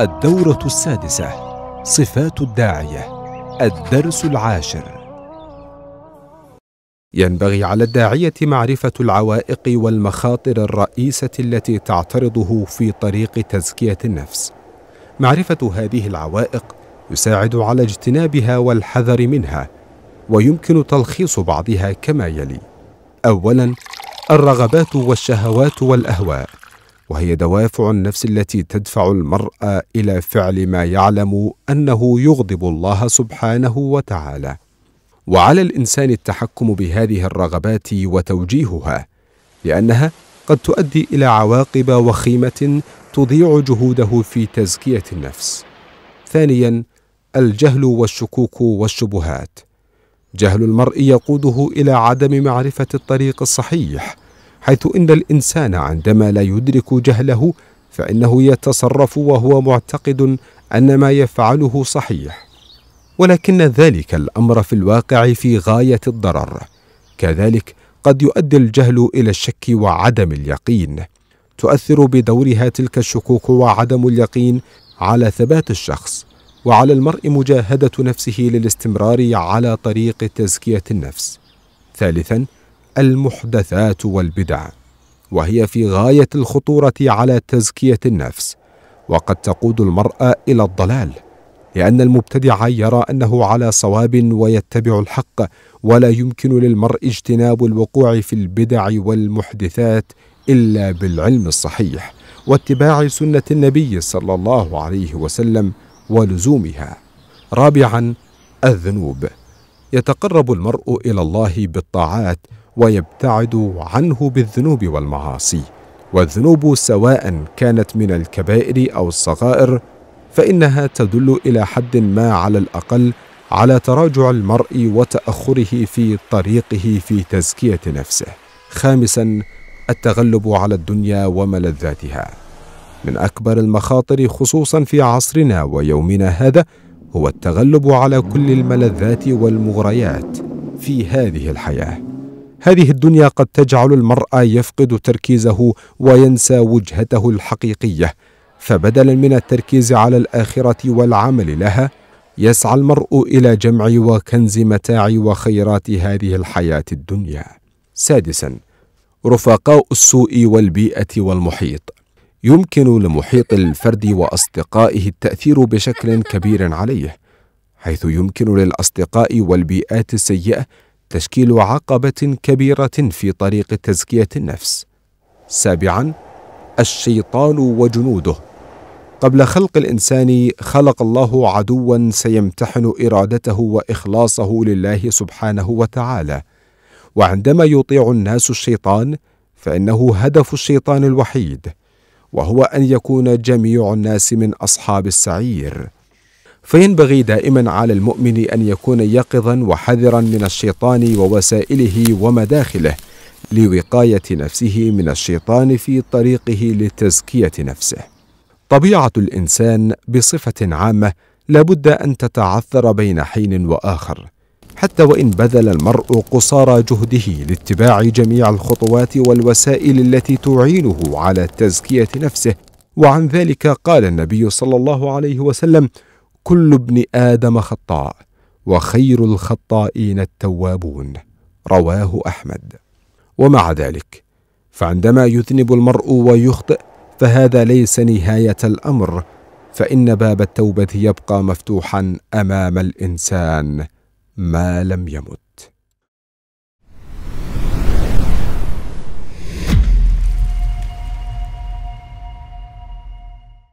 الدورة السادسة صفات الداعية الدرس العاشر ينبغي على الداعية معرفة العوائق والمخاطر الرئيسة التي تعترضه في طريق تزكية النفس. معرفة هذه العوائق يساعد على اجتنابها والحذر منها، ويمكن تلخيص بعضها كما يلي: أولاً الرغبات والشهوات والأهواء، وهي دوافع النفس التي تدفع المرء الى فعل ما يعلم انه يغضب الله سبحانه وتعالى وعلى الانسان التحكم بهذه الرغبات وتوجيهها لانها قد تؤدي الى عواقب وخيمه تضيع جهوده في تزكيه النفس ثانيا الجهل والشكوك والشبهات جهل المرء يقوده الى عدم معرفه الطريق الصحيح حيث ان الانسان عندما لا يدرك جهله فانه يتصرف وهو معتقد ان ما يفعله صحيح ولكن ذلك الامر في الواقع في غايه الضرر كذلك قد يؤدي الجهل الى الشك وعدم اليقين تؤثر بدورها تلك الشكوك وعدم اليقين على ثبات الشخص وعلى المرء مجاهده نفسه للاستمرار على طريق تزكيه النفس ثالثا المحدثات والبدع وهي في غايه الخطوره على تزكيه النفس وقد تقود المراه الى الضلال لان المبتدع يرى انه على صواب ويتبع الحق ولا يمكن للمرء اجتناب الوقوع في البدع والمحدثات الا بالعلم الصحيح واتباع سنه النبي صلى الله عليه وسلم ولزومها رابعا الذنوب يتقرب المرء الى الله بالطاعات ويبتعد عنه بالذنوب والمعاصي والذنوب سواء كانت من الكبائر او الصغائر فانها تدل الى حد ما على الاقل على تراجع المرء وتاخره في طريقه في تزكيه نفسه خامسا التغلب على الدنيا وملذاتها من اكبر المخاطر خصوصا في عصرنا ويومنا هذا هو التغلب على كل الملذات والمغريات في هذه الحياه هذه الدنيا قد تجعل المرء يفقد تركيزه وينسى وجهته الحقيقيه فبدلا من التركيز على الاخره والعمل لها يسعى المرء الى جمع وكنز متاع وخيرات هذه الحياه الدنيا سادسا رفقاء السوء والبيئه والمحيط يمكن لمحيط الفرد واصدقائه التاثير بشكل كبير عليه حيث يمكن للاصدقاء والبيئات السيئه تشكيل عقبه كبيره في طريق تزكيه النفس سابعا الشيطان وجنوده قبل خلق الانسان خلق الله عدوا سيمتحن ارادته واخلاصه لله سبحانه وتعالى وعندما يطيع الناس الشيطان فانه هدف الشيطان الوحيد وهو ان يكون جميع الناس من اصحاب السعير فينبغي دائما على المؤمن ان يكون يقظا وحذرا من الشيطان ووسائله ومداخله لوقايه نفسه من الشيطان في طريقه لتزكيه نفسه طبيعه الانسان بصفه عامه لابد ان تتعثر بين حين واخر حتى وان بذل المرء قصارى جهده لاتباع جميع الخطوات والوسائل التي تعينه على تزكيه نفسه وعن ذلك قال النبي صلى الله عليه وسلم كل ابن ادم خطاء وخير الخطائين التوابون رواه احمد ومع ذلك فعندما يذنب المرء ويخطئ فهذا ليس نهايه الامر فان باب التوبه يبقى مفتوحا امام الانسان ما لم يمت